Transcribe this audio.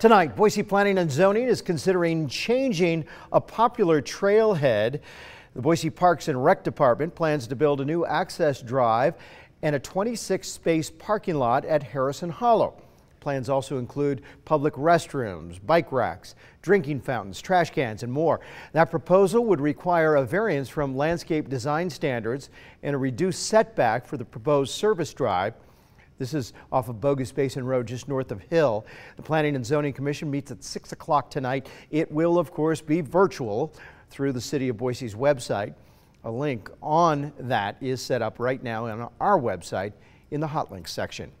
Tonight, Boise Planning and Zoning is considering changing a popular trailhead. The Boise Parks and Rec Department plans to build a new access drive and a 26-space parking lot at Harrison Hollow. Plans also include public restrooms, bike racks, drinking fountains, trash cans, and more. That proposal would require a variance from landscape design standards and a reduced setback for the proposed service drive. This is off of Bogus Basin Road, just north of Hill. The Planning and Zoning Commission meets at 6 o'clock tonight. It will, of course, be virtual through the City of Boise's website. A link on that is set up right now on our website in the Hot Links section.